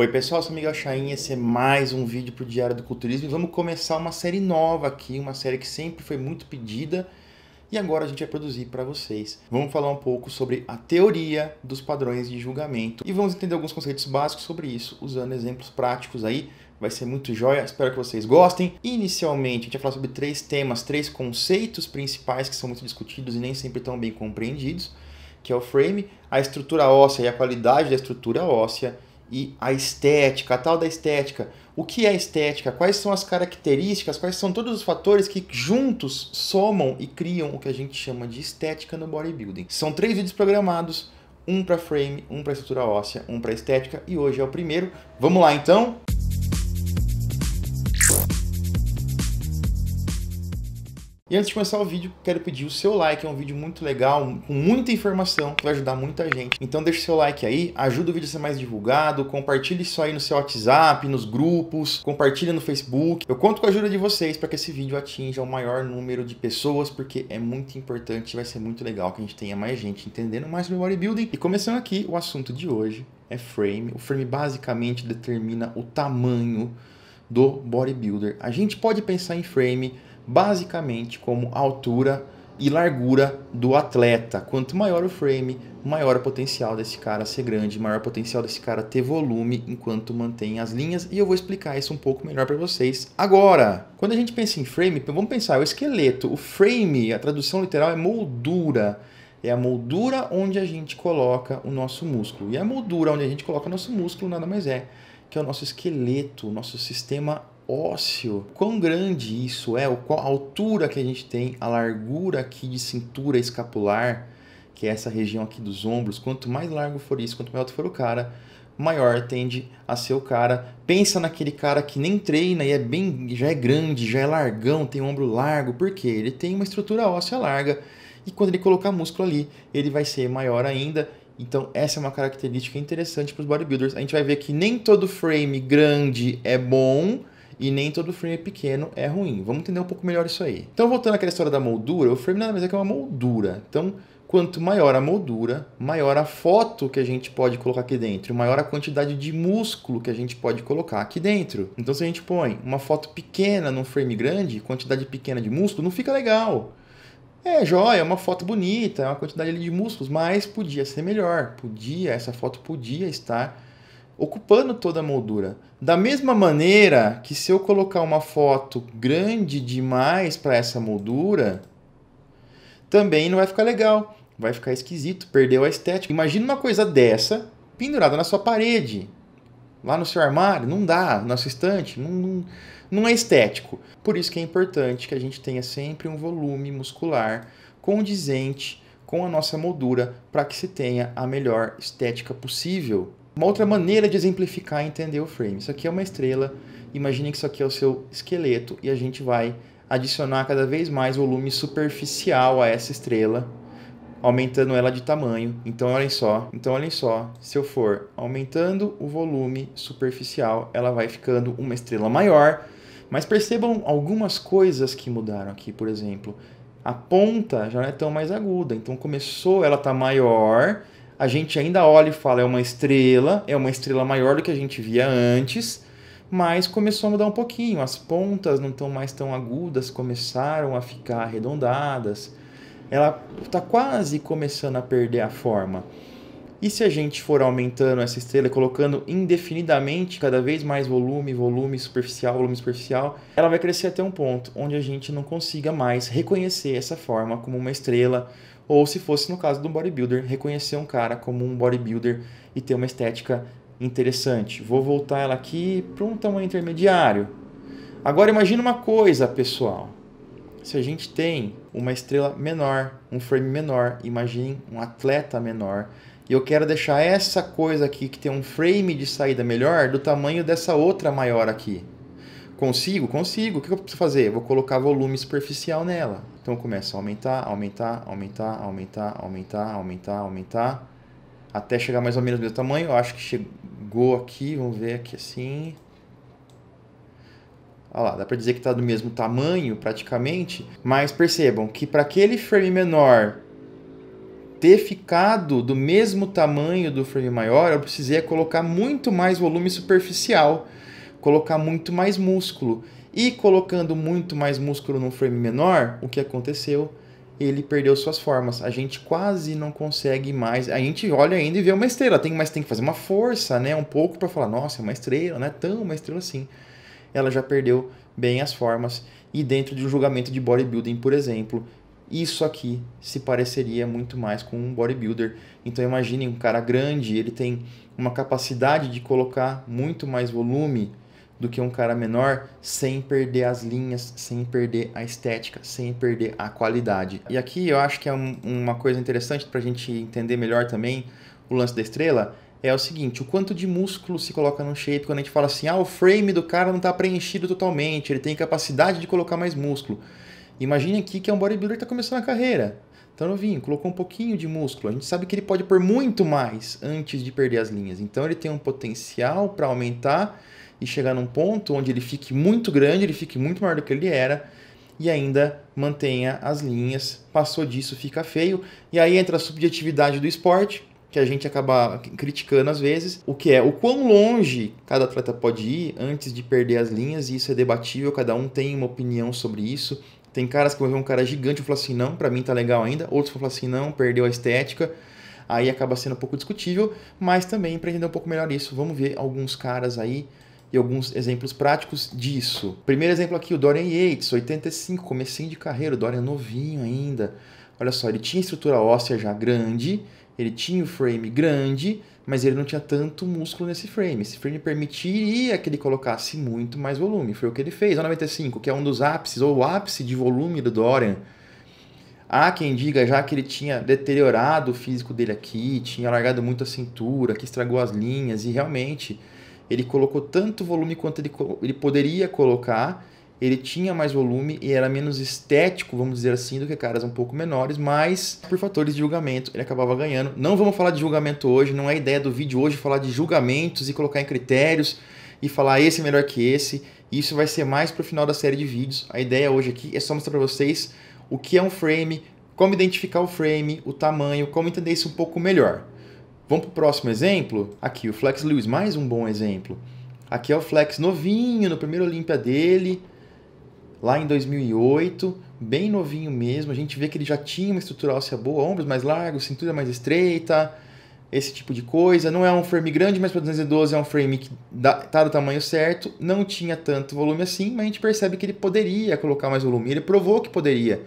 Oi pessoal, sou Miguel Chain, esse é mais um vídeo para o Diário do Culturismo e vamos começar uma série nova aqui, uma série que sempre foi muito pedida e agora a gente vai produzir para vocês. Vamos falar um pouco sobre a teoria dos padrões de julgamento e vamos entender alguns conceitos básicos sobre isso, usando exemplos práticos aí. Vai ser muito jóia, espero que vocês gostem. Inicialmente, a gente vai falar sobre três temas, três conceitos principais que são muito discutidos e nem sempre tão bem compreendidos, que é o frame, a estrutura óssea e a qualidade da estrutura óssea, e a estética, a tal da estética. O que é estética? Quais são as características? Quais são todos os fatores que juntos somam e criam o que a gente chama de estética no bodybuilding? São três vídeos programados, um para frame, um para estrutura óssea, um para estética e hoje é o primeiro. Vamos lá então? E antes de começar o vídeo, quero pedir o seu like, é um vídeo muito legal, com muita informação, que vai ajudar muita gente. Então deixa o seu like aí, ajuda o vídeo a ser mais divulgado, compartilhe isso aí no seu WhatsApp, nos grupos, compartilha no Facebook. Eu conto com a ajuda de vocês para que esse vídeo atinja o maior número de pessoas, porque é muito importante, vai ser muito legal que a gente tenha mais gente entendendo mais sobre bodybuilding. E começando aqui, o assunto de hoje é frame. O frame basicamente determina o tamanho do bodybuilder. A gente pode pensar em frame basicamente como altura e largura do atleta. Quanto maior o frame, maior o potencial desse cara ser grande, maior o potencial desse cara ter volume enquanto mantém as linhas, e eu vou explicar isso um pouco melhor para vocês agora. Quando a gente pensa em frame, vamos pensar o esqueleto, o frame, a tradução literal é moldura. É a moldura onde a gente coloca o nosso músculo. E a moldura onde a gente coloca o nosso músculo nada mais é que é o nosso esqueleto, o nosso sistema ósseo, quão grande isso é, qual a altura que a gente tem, a largura aqui de cintura escapular, que é essa região aqui dos ombros, quanto mais largo for isso, quanto mais alto for o cara, maior tende a ser o cara. Pensa naquele cara que nem treina e é bem, já é grande, já é largão, tem um ombro largo, porque ele tem uma estrutura óssea larga e quando ele colocar músculo ali, ele vai ser maior ainda. Então, essa é uma característica interessante para os bodybuilders. A gente vai ver que nem todo frame grande é bom, e nem todo frame é pequeno é ruim. Vamos entender um pouco melhor isso aí. Então, voltando àquela história da moldura, o frame nada mais é que é uma moldura. Então, quanto maior a moldura, maior a foto que a gente pode colocar aqui dentro, maior a quantidade de músculo que a gente pode colocar aqui dentro. Então, se a gente põe uma foto pequena num frame grande, quantidade pequena de músculo, não fica legal. É joia, é uma foto bonita, é uma quantidade de músculos, mas podia ser melhor. Podia, essa foto podia estar ocupando toda a moldura. Da mesma maneira que se eu colocar uma foto grande demais para essa moldura, também não vai ficar legal, vai ficar esquisito, perdeu a estética. Imagina uma coisa dessa pendurada na sua parede, lá no seu armário, não dá, na sua estante, não, não, não é estético. Por isso que é importante que a gente tenha sempre um volume muscular condizente com a nossa moldura para que se tenha a melhor estética possível uma outra maneira de exemplificar e entender o frame. Isso aqui é uma estrela, imagine que isso aqui é o seu esqueleto e a gente vai adicionar cada vez mais volume superficial a essa estrela, aumentando ela de tamanho. Então olhem só, então olhem só, se eu for aumentando o volume superficial, ela vai ficando uma estrela maior. Mas percebam algumas coisas que mudaram aqui, por exemplo, a ponta já não é tão mais aguda, então começou ela está maior a gente ainda olha e fala, é uma estrela, é uma estrela maior do que a gente via antes, mas começou a mudar um pouquinho, as pontas não estão mais tão agudas, começaram a ficar arredondadas. Ela está quase começando a perder a forma. E se a gente for aumentando essa estrela, colocando indefinidamente cada vez mais volume, volume superficial, volume superficial, ela vai crescer até um ponto onde a gente não consiga mais reconhecer essa forma como uma estrela, ou se fosse no caso do bodybuilder, reconhecer um cara como um bodybuilder e ter uma estética interessante. Vou voltar ela aqui para um tamanho intermediário. Agora imagina uma coisa, pessoal. Se a gente tem uma estrela menor, um frame menor, imagine um atleta menor, e eu quero deixar essa coisa aqui que tem um frame de saída melhor do tamanho dessa outra maior aqui. Consigo? Consigo. O que eu preciso fazer? Eu vou colocar volume superficial nela. Então começa a aumentar, aumentar, aumentar, aumentar, aumentar, aumentar, aumentar. Até chegar mais ou menos no meu tamanho. Eu acho que chegou aqui. Vamos ver aqui assim. Olha lá, dá para dizer que está do mesmo tamanho praticamente. Mas percebam que para aquele frame menor ter ficado do mesmo tamanho do frame maior, eu precisei colocar muito mais volume superficial colocar muito mais músculo. E colocando muito mais músculo num frame menor, o que aconteceu? Ele perdeu suas formas. A gente quase não consegue mais. A gente olha ainda e vê uma estrela, tem, mas tem que fazer uma força, né? Um pouco para falar, nossa, é uma estrela, não é tão uma estrela assim. Ela já perdeu bem as formas. E dentro de um julgamento de bodybuilding, por exemplo, isso aqui se pareceria muito mais com um bodybuilder. Então imagine um cara grande, ele tem uma capacidade de colocar muito mais volume do que um cara menor sem perder as linhas, sem perder a estética, sem perder a qualidade. E aqui eu acho que é um, uma coisa interessante para a gente entender melhor também o lance da estrela. É o seguinte, o quanto de músculo se coloca num shape quando a gente fala assim, ah, o frame do cara não está preenchido totalmente, ele tem capacidade de colocar mais músculo. Imagine aqui que é um bodybuilder que está começando a carreira. Então, novinho, colocou um pouquinho de músculo. A gente sabe que ele pode pôr muito mais antes de perder as linhas. Então, ele tem um potencial para aumentar e chegar num ponto onde ele fique muito grande, ele fique muito maior do que ele era e ainda mantenha as linhas. Passou disso, fica feio. E aí entra a subjetividade do esporte, que a gente acaba criticando às vezes, o que é o quão longe cada atleta pode ir antes de perder as linhas, e isso é debatível, cada um tem uma opinião sobre isso. Tem caras que vão ver um cara gigante e falar assim, não, pra mim tá legal ainda, outros vão falar assim, não, perdeu a estética. Aí acaba sendo um pouco discutível, mas também para entender um pouco melhor isso, vamos ver alguns caras aí e alguns exemplos práticos disso. Primeiro exemplo aqui, o Dorian Yates, 85, comecinho de carreira, o Dorian novinho ainda. Olha só, ele tinha estrutura óssea já grande, ele tinha o frame grande, mas ele não tinha tanto músculo nesse frame. Esse frame permitiria que ele colocasse muito mais volume. Foi o que ele fez. O 95, que é um dos ápices, ou o ápice de volume do Dorian. Há quem diga já que ele tinha deteriorado o físico dele aqui, tinha largado muito a cintura, que estragou as linhas, e realmente ele colocou tanto volume quanto ele, ele poderia colocar. Ele tinha mais volume e era menos estético, vamos dizer assim, do que caras um pouco menores, mas por fatores de julgamento ele acabava ganhando. Não vamos falar de julgamento hoje, não é ideia do vídeo hoje falar de julgamentos e colocar em critérios e falar ah, esse é melhor que esse. Isso vai ser mais para o final da série de vídeos. A ideia hoje aqui é só mostrar para vocês o que é um frame, como identificar o frame, o tamanho, como entender isso um pouco melhor. Vamos para o próximo exemplo? Aqui, o Flex Lewis, mais um bom exemplo. Aqui é o Flex novinho, no primeiro Olímpia dele, lá em 2008, bem novinho mesmo. A gente vê que ele já tinha uma estrutura óssea boa, ombros mais largos, cintura mais estreita, esse tipo de coisa. Não é um frame grande, mas para 212 é um frame que está do tamanho certo. Não tinha tanto volume assim, mas a gente percebe que ele poderia colocar mais volume. Ele provou que poderia.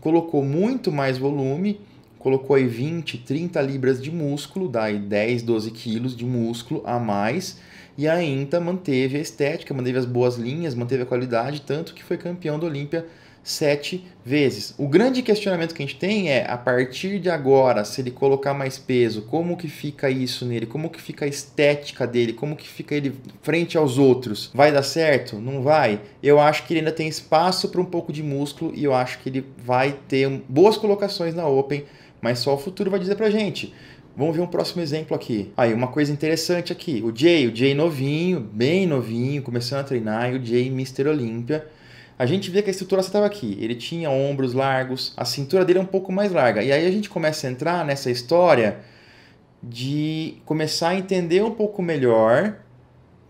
Colocou muito mais volume colocou aí 20, 30 libras de músculo, dá aí 10, 12 quilos de músculo a mais, e ainda manteve a estética, manteve as boas linhas, manteve a qualidade, tanto que foi campeão do Olímpia sete vezes. O grande questionamento que a gente tem é, a partir de agora, se ele colocar mais peso, como que fica isso nele? Como que fica a estética dele? Como que fica ele frente aos outros? Vai dar certo? Não vai? Eu acho que ele ainda tem espaço para um pouco de músculo e eu acho que ele vai ter boas colocações na Open, mas só o futuro vai dizer pra gente. Vamos ver um próximo exemplo aqui. Aí, uma coisa interessante aqui. O Jay, o Jay novinho, bem novinho, começando a treinar, e o Jay Mr. Olímpia. A gente vê que a estrutura estava aqui. Ele tinha ombros largos, a cintura dele é um pouco mais larga. E aí a gente começa a entrar nessa história de começar a entender um pouco melhor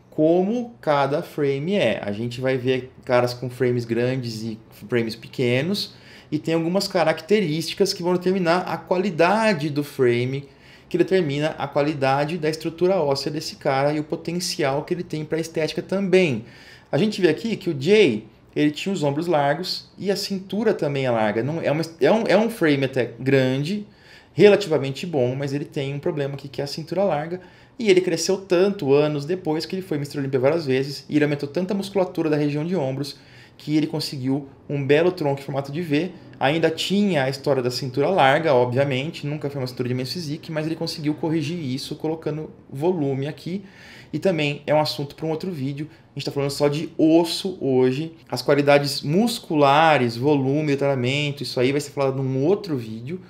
como cada frame é. A gente vai ver caras com frames grandes e frames pequenos e tem algumas características que vão determinar a qualidade do frame, que determina a qualidade da estrutura óssea desse cara e o potencial que ele tem para estética também. A gente vê aqui que o Jay ele tinha os ombros largos e a cintura também é larga. Não, é, uma, é, um, é um frame até grande, relativamente bom, mas ele tem um problema aqui que é a cintura larga. E ele cresceu tanto anos depois que ele foi Mr. Olympia várias vezes e ele aumentou tanta musculatura da região de ombros que ele conseguiu um belo tronco em formato de V. Ainda tinha a história da cintura larga, obviamente, nunca foi uma cintura de Men's Physique, mas ele conseguiu corrigir isso colocando volume aqui. E também é um assunto para um outro vídeo. A gente está falando só de osso hoje. As qualidades musculares, volume, treinamento, isso aí vai ser falado num outro vídeo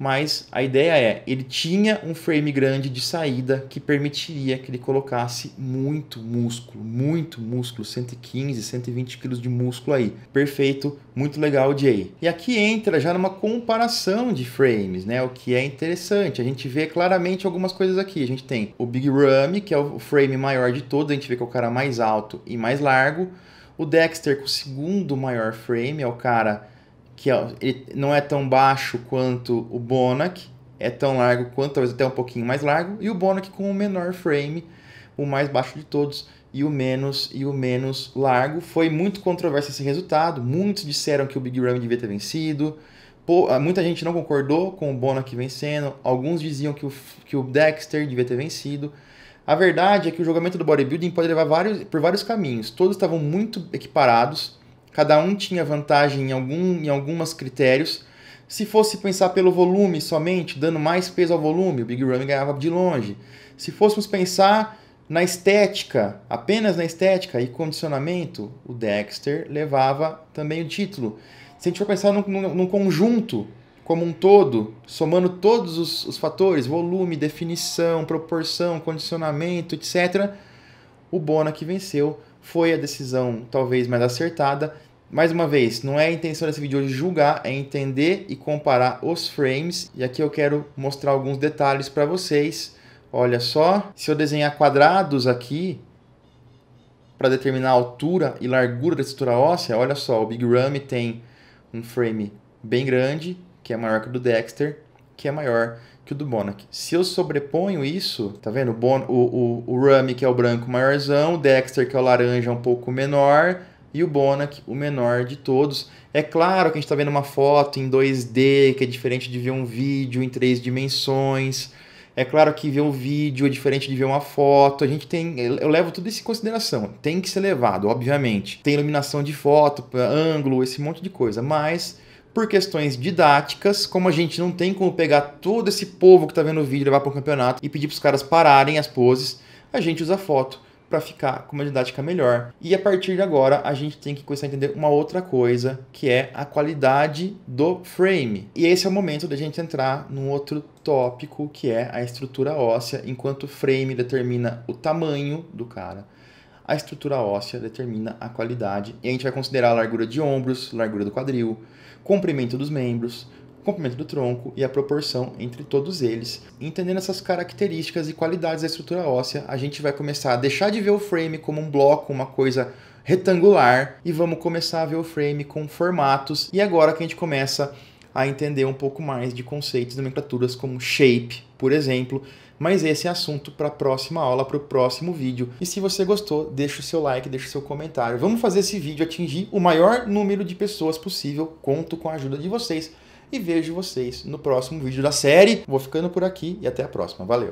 mas a ideia é, ele tinha um frame grande de saída que permitiria que ele colocasse muito músculo, muito músculo, 115, 120 quilos de músculo aí. Perfeito, muito legal, Jay. E aqui entra já numa comparação de frames, né? O que é interessante, a gente vê claramente algumas coisas aqui. A gente tem o Big Ram, que é o frame maior de todos, a gente vê que é o cara mais alto e mais largo. O Dexter com o segundo maior frame, é o cara que ele não é tão baixo quanto o Bonac, é tão largo quanto, talvez até um pouquinho mais largo, e o Bonac com o menor frame, o mais baixo de todos, e o menos e o menos largo. Foi muito controverso esse resultado, muitos disseram que o Big Ram devia ter vencido, ah, muita gente não concordou com o Bonac vencendo, alguns diziam que o, que o Dexter devia ter vencido. A verdade é que o julgamento do bodybuilding pode levar vários, por vários caminhos. Todos estavam muito equiparados, cada um tinha vantagem em, algum, em algumas critérios. Se fosse pensar pelo volume somente, dando mais peso ao volume, o Big Ramy ganhava de longe. Se fôssemos pensar na estética, apenas na estética e condicionamento, o Dexter levava também o título. Se a gente for pensar num, num, num conjunto, como um todo, somando todos os, os, fatores, volume, definição, proporção, condicionamento, etc., o Bona que venceu foi a decisão talvez mais acertada mais uma vez, não é a intenção desse vídeo hoje julgar, é entender e comparar os frames. E aqui eu quero mostrar alguns detalhes para vocês. Olha só, se eu desenhar quadrados aqui, para determinar a altura e largura da estrutura óssea, olha só, o Big Ram tem um frame bem grande, que é maior que o do Dexter, que é maior que o do Bonac. Se eu sobreponho isso, tá vendo? O, bon, o, o, que é o branco maiorzão, o Dexter, que é o laranja, é um pouco menor, e o Bonac, o menor de todos. É claro que a gente está vendo uma foto em 2D, que é diferente de ver um vídeo em três dimensões. É claro que ver um vídeo é diferente de ver uma foto. A gente tem. Eu levo tudo isso em consideração. Tem que ser levado, obviamente. Tem iluminação de foto, ângulo, esse monte de coisa. Mas, por questões didáticas, como a gente não tem como pegar todo esse povo que está vendo o vídeo, levar para o campeonato e pedir para os caras pararem as poses, a gente usa foto para ficar com uma didática melhor. E a partir de agora, a gente tem que começar a entender uma outra coisa, que é a qualidade do frame. E esse é o momento da gente entrar num outro tópico, que é a estrutura óssea, enquanto o frame determina o tamanho do cara. A estrutura óssea determina a qualidade e a gente vai considerar a largura de ombros, largura do quadril, comprimento dos membros, o comprimento do tronco e a proporção entre todos eles. Entendendo essas características e qualidades da estrutura óssea, a gente vai começar a deixar de ver o frame como um bloco, uma coisa retangular, e vamos começar a ver o frame com formatos. E agora que a gente começa a entender um pouco mais de conceitos e nomenclaturas como shape, por exemplo, mas esse é assunto para a próxima aula, para o próximo vídeo. E se você gostou, deixa o seu like, deixa o seu comentário. Vamos fazer esse vídeo atingir o maior número de pessoas possível. Conto com a ajuda de vocês e vejo vocês no próximo vídeo da série. Vou ficando por aqui e até a próxima. Valeu!